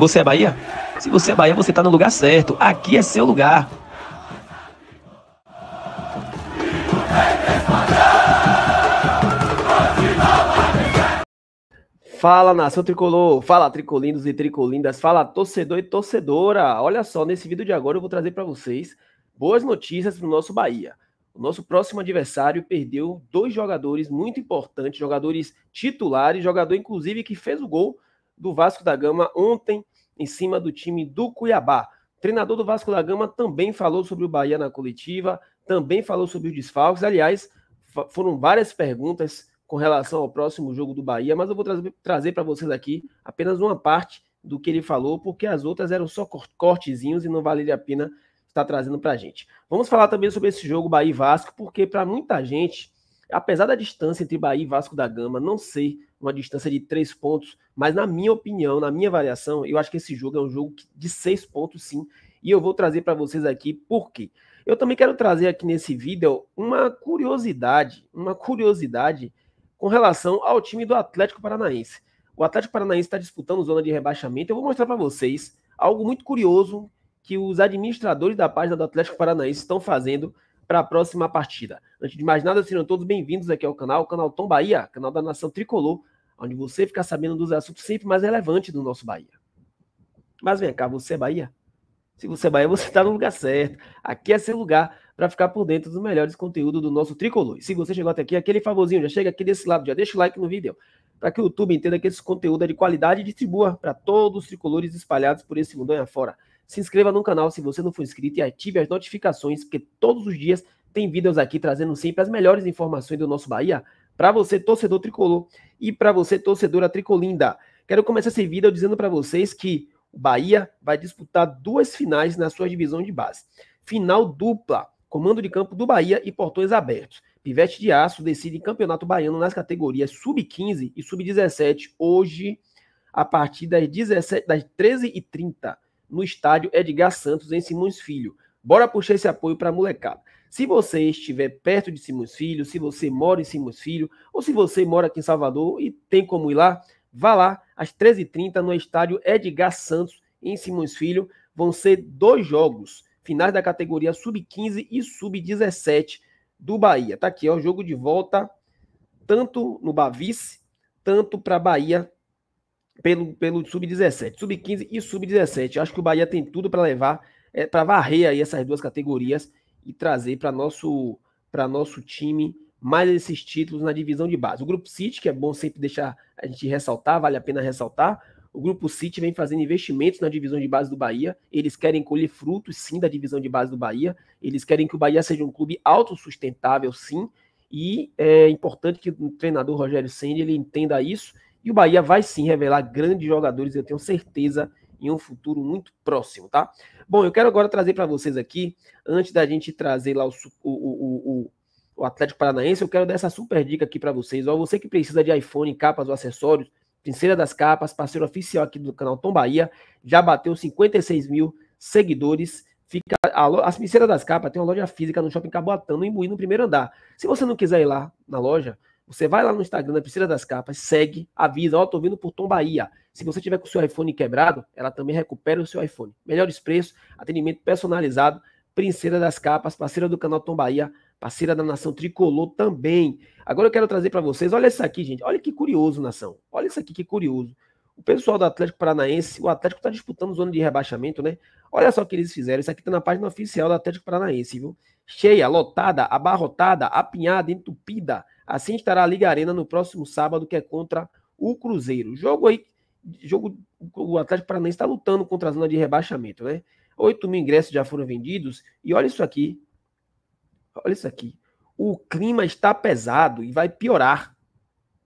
Você é Bahia? Se você é Bahia, você está no lugar certo. Aqui é seu lugar. Fala nação tricolor, fala tricolindos e tricolindas, fala torcedor e torcedora. Olha só, nesse vídeo de agora eu vou trazer para vocês boas notícias para o nosso Bahia. O nosso próximo adversário perdeu dois jogadores muito importantes, jogadores titulares, jogador inclusive que fez o gol do Vasco da Gama ontem em cima do time do Cuiabá. O treinador do Vasco da Gama também falou sobre o Bahia na coletiva, também falou sobre os desfalques. Aliás, foram várias perguntas com relação ao próximo jogo do Bahia, mas eu vou trazer, trazer para vocês aqui apenas uma parte do que ele falou, porque as outras eram só cortezinhos e não valeria a pena estar trazendo para a gente. Vamos falar também sobre esse jogo Bahia Vasco, porque para muita gente, apesar da distância entre Bahia e Vasco da Gama não ser uma distância de três pontos, mas na minha opinião, na minha avaliação, eu acho que esse jogo é um jogo de seis pontos sim, e eu vou trazer para vocês aqui por quê. Eu também quero trazer aqui nesse vídeo uma curiosidade, uma curiosidade com relação ao time do Atlético Paranaense. O Atlético Paranaense está disputando zona de rebaixamento. Eu vou mostrar para vocês algo muito curioso que os administradores da página do Atlético Paranaense estão fazendo para a próxima partida. Antes de mais nada, sejam todos bem-vindos aqui ao canal, canal Tom Bahia, canal da Nação Tricolor, onde você fica sabendo dos assuntos sempre mais relevantes do nosso Bahia. Mas vem cá, você é Bahia? Se você é Bahia, você está no lugar certo. Aqui é seu lugar para ficar por dentro dos melhores conteúdos do nosso Tricolor. E se você chegou até aqui, aquele favorzinho, já chega aqui desse lado, já deixa o like no vídeo, para que o YouTube entenda que esse conteúdo é de qualidade e distribua para todos os tricolores espalhados por esse mundo afora. fora. Se inscreva no canal se você não for inscrito e ative as notificações, porque todos os dias tem vídeos aqui trazendo sempre as melhores informações do nosso Bahia para você, torcedor tricolor, e para você, torcedora tricolinda. Quero começar esse vídeo dizendo para vocês que o Bahia vai disputar duas finais na sua divisão de base. Final dupla, comando de campo do Bahia e portões abertos. Pivete de Aço decide campeonato baiano nas categorias sub-15 e sub-17, hoje, a partir das, 17, das 13h30 no estádio Edgar Santos, em Simões Filho. Bora puxar esse apoio para a molecada. Se você estiver perto de Simões Filho, se você mora em Simões Filho, ou se você mora aqui em Salvador e tem como ir lá, vá lá às 13h30 no estádio Edgar Santos, em Simões Filho. Vão ser dois jogos, finais da categoria Sub-15 e Sub-17 do Bahia. Tá aqui, é o jogo de volta, tanto no Bavice, tanto para Bahia pelo, pelo sub-17, sub-15 e sub-17. Acho que o Bahia tem tudo para levar, é, para varrer aí essas duas categorias e trazer para nosso para nosso time mais esses títulos na divisão de base. O Grupo City, que é bom sempre deixar a gente ressaltar, vale a pena ressaltar. O Grupo City vem fazendo investimentos na divisão de base do Bahia. Eles querem colher frutos, sim, da divisão de base do Bahia. Eles querem que o Bahia seja um clube autossustentável, sim. E é importante que o treinador Rogério Senna ele entenda isso e o Bahia vai sim revelar grandes jogadores, eu tenho certeza, em um futuro muito próximo, tá? Bom, eu quero agora trazer para vocês aqui, antes da gente trazer lá o, o, o, o, Atlético Paranaense, eu quero dar essa super dica aqui para vocês. Ó, você que precisa de iPhone, capas ou acessórios, Princesa das Capas, parceiro oficial aqui do canal Tom Bahia, já bateu 56 mil seguidores. Fica a, a das Capas tem uma loja física no Shopping Caboatão, no Imbuí, no primeiro andar. Se você não quiser ir lá na loja, você vai lá no Instagram da Priscila das Capas, segue, avisa, ó, oh, tô vindo por Tom Bahia. Se você tiver com o seu iPhone quebrado, ela também recupera o seu iPhone. Melhores preços, atendimento personalizado, Princesa das Capas, parceira do canal Tom Bahia, parceira da Nação Tricolor também. Agora eu quero trazer para vocês, olha isso aqui, gente. Olha que curioso, Nação. Olha isso aqui que curioso. O pessoal do Atlético Paranaense, o Atlético está disputando zona de rebaixamento, né? Olha só o que eles fizeram. Isso aqui tá na página oficial do Atlético Paranaense, viu? Cheia, lotada, abarrotada, apinhada, entupida. Assim estará a Liga Arena no próximo sábado, que é contra o Cruzeiro. Jogo aí, jogo o Atlético Paranaense está lutando contra a zona de rebaixamento, né? 8 mil ingressos já foram vendidos e olha isso aqui. Olha isso aqui. O clima está pesado e vai piorar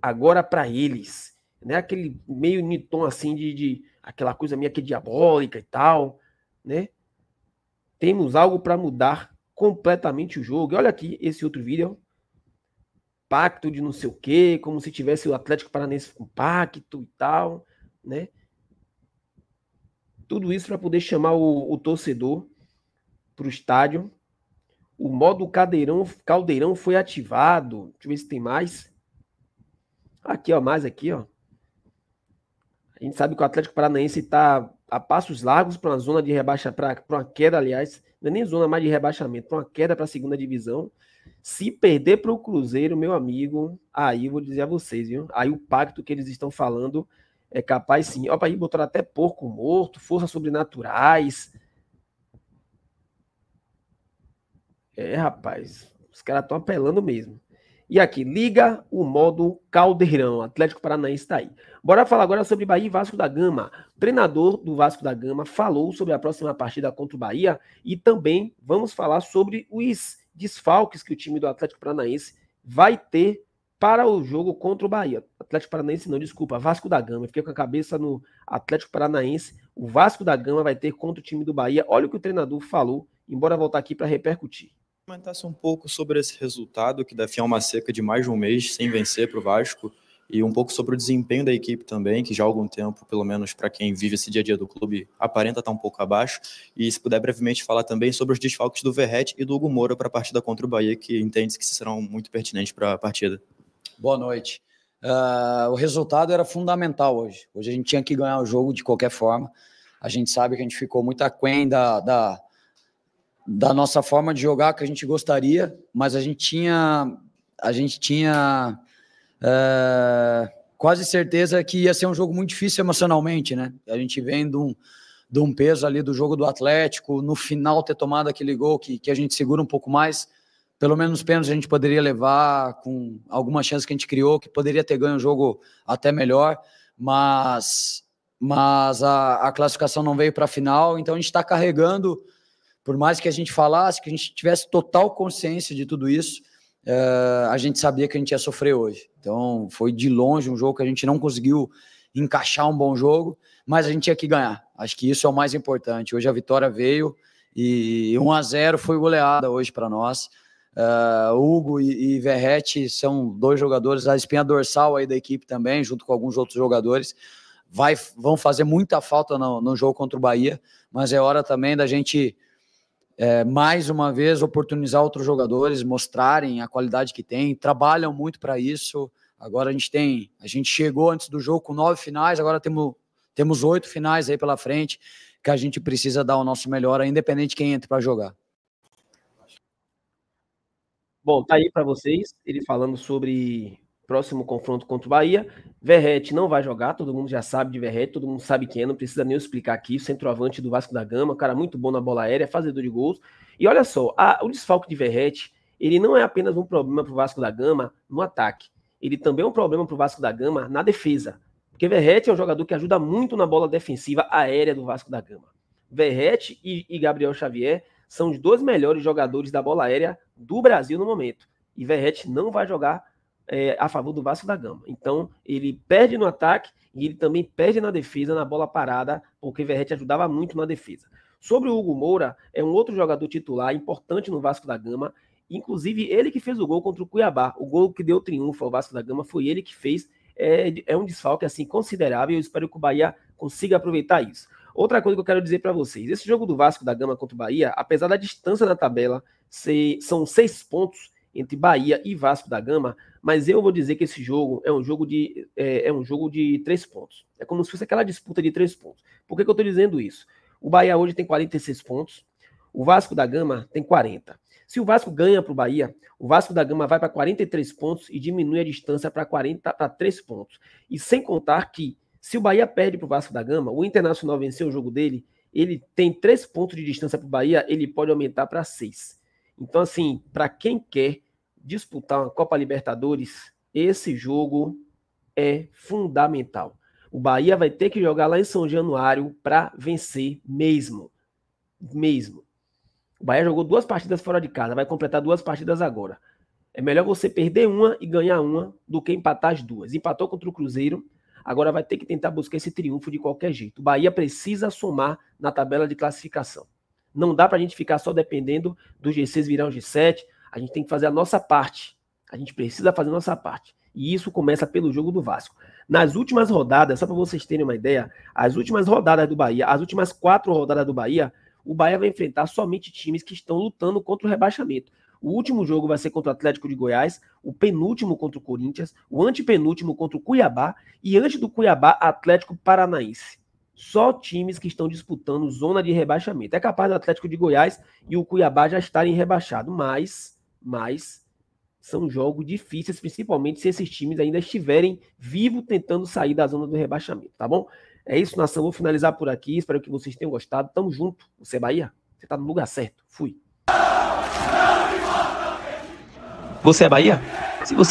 agora para eles. Né? Aquele meio nitom assim de, de aquela coisa minha que diabólica e tal, né? Temos algo para mudar completamente o jogo. E olha aqui esse outro vídeo pacto de não sei o quê, como se tivesse o Atlético Paranaense com pacto e tal, né? Tudo isso para poder chamar o, o torcedor para o estádio. O modo cadeirão caldeirão foi ativado. Deixa eu ver se tem mais. Aqui, ó, mais aqui, ó. A gente sabe que o Atlético Paranaense está a passos largos para uma zona de rebaixa, para uma queda, aliás, não é nem zona mais de rebaixamento, para uma queda para a segunda divisão. Se perder para o Cruzeiro, meu amigo, aí eu vou dizer a vocês, viu? Aí o pacto que eles estão falando é capaz sim. Ó, aí botaram até porco morto, forças sobrenaturais. É, rapaz, os caras estão apelando mesmo. E aqui, liga o modo caldeirão. Atlético Paranaense está aí. Bora falar agora sobre Bahia e Vasco da Gama. O treinador do Vasco da Gama falou sobre a próxima partida contra o Bahia e também vamos falar sobre os desfalques que o time do Atlético Paranaense vai ter para o jogo contra o Bahia. Atlético Paranaense não, desculpa, Vasco da Gama. fiquei com a cabeça no Atlético Paranaense. O Vasco da Gama vai ter contra o time do Bahia. Olha o que o treinador falou, embora voltar aqui para repercutir. Comentasse um pouco sobre esse resultado que deve uma seca de mais de um mês sem vencer para o Vasco e um pouco sobre o desempenho da equipe também, que já há algum tempo, pelo menos para quem vive esse dia a dia do clube, aparenta estar tá um pouco abaixo. E se puder brevemente falar também sobre os desfalques do Verrete e do Hugo Moura para a partida contra o Bahia, que entende que serão muito pertinentes para a partida. Boa noite. Uh, o resultado era fundamental hoje. Hoje a gente tinha que ganhar o jogo de qualquer forma. A gente sabe que a gente ficou muito aquém da, da, da nossa forma de jogar que a gente gostaria, mas a gente tinha. A gente tinha ah, quase certeza que ia ser um jogo muito difícil emocionalmente, né? A gente vem de um, de um peso ali do jogo do Atlético, no final ter tomado aquele gol que, que a gente segura um pouco mais. Pelo menos os a gente poderia levar com alguma chance que a gente criou, que poderia ter ganho o um jogo até melhor, mas, mas a, a classificação não veio para a final, então a gente está carregando, por mais que a gente falasse, que a gente tivesse total consciência de tudo isso, uh, a gente sabia que a gente ia sofrer hoje. Então, foi de longe um jogo que a gente não conseguiu encaixar um bom jogo, mas a gente tinha que ganhar. Acho que isso é o mais importante. Hoje a vitória veio e 1 a 0 foi goleada hoje para nós. Uh, Hugo e, e Verrete são dois jogadores, a espinha dorsal aí da equipe também, junto com alguns outros jogadores. Vai, vão fazer muita falta no, no jogo contra o Bahia, mas é hora também da gente é, mais uma vez, oportunizar outros jogadores, mostrarem a qualidade que têm, trabalham muito para isso. Agora a gente tem, a gente chegou antes do jogo com nove finais, agora temos, temos oito finais aí pela frente, que a gente precisa dar o nosso melhor, independente de quem entre para jogar. Bom, tá aí para vocês, ele falando sobre próximo confronto contra o Bahia. Verrete não vai jogar, todo mundo já sabe de Verrete, todo mundo sabe quem é, não precisa nem explicar aqui. Centroavante do Vasco da Gama, cara muito bom na bola aérea, fazedor de gols. E olha só, a, o desfalque de Verrete, ele não é apenas um problema para o Vasco da Gama no ataque, ele também é um problema para o Vasco da Gama na defesa. Porque Verrete é um jogador que ajuda muito na bola defensiva aérea do Vasco da Gama. Verrete e, e Gabriel Xavier são os dois melhores jogadores da bola aérea do Brasil no momento. E Verrete não vai jogar é, a favor do Vasco da Gama. Então, ele perde no ataque e ele também perde na defesa, na bola parada, porque Verrete ajudava muito na defesa. Sobre o Hugo Moura, é um outro jogador titular importante no Vasco da Gama, inclusive ele que fez o gol contra o Cuiabá. O gol que deu triunfo ao Vasco da Gama foi ele que fez. É, é um desfalque assim considerável. Eu espero que o Bahia consiga aproveitar isso. Outra coisa que eu quero dizer para vocês: esse jogo do Vasco da Gama contra o Bahia, apesar da distância da tabela, ser, são seis pontos, entre Bahia e Vasco da Gama, mas eu vou dizer que esse jogo é um jogo de é, é um jogo de três pontos. É como se fosse aquela disputa de três pontos. Por que, que eu estou dizendo isso? O Bahia hoje tem 46 pontos, o Vasco da Gama tem 40. Se o Vasco ganha para o Bahia, o Vasco da Gama vai para 43 pontos e diminui a distância para 40 para 3 pontos. E sem contar que se o Bahia perde para o Vasco da Gama, o Internacional venceu o jogo dele, ele tem 3 pontos de distância para o Bahia, ele pode aumentar para 6. Então, assim, para quem quer disputar uma Copa Libertadores, esse jogo é fundamental. O Bahia vai ter que jogar lá em São Januário para vencer mesmo. Mesmo. O Bahia jogou duas partidas fora de casa, vai completar duas partidas agora. É melhor você perder uma e ganhar uma do que empatar as duas. Empatou contra o Cruzeiro, agora vai ter que tentar buscar esse triunfo de qualquer jeito. O Bahia precisa somar na tabela de classificação. Não dá para a gente ficar só dependendo dos G6 virar um G7, a gente tem que fazer a nossa parte. A gente precisa fazer a nossa parte. E isso começa pelo jogo do Vasco. Nas últimas rodadas, só para vocês terem uma ideia, as últimas rodadas do Bahia, as últimas quatro rodadas do Bahia, o Bahia vai enfrentar somente times que estão lutando contra o rebaixamento. O último jogo vai ser contra o Atlético de Goiás, o penúltimo contra o Corinthians, o antepenúltimo contra o Cuiabá e antes do Cuiabá, Atlético Paranaense. Só times que estão disputando zona de rebaixamento. É capaz do Atlético de Goiás e o Cuiabá já estarem rebaixados, mas mas são jogos difíceis, principalmente se esses times ainda estiverem vivos tentando sair da zona do rebaixamento, tá bom? É isso, nação. Vou finalizar por aqui. Espero que vocês tenham gostado. Tamo junto. Você é Bahia? Você tá no lugar certo. Fui. Você é Bahia? Se você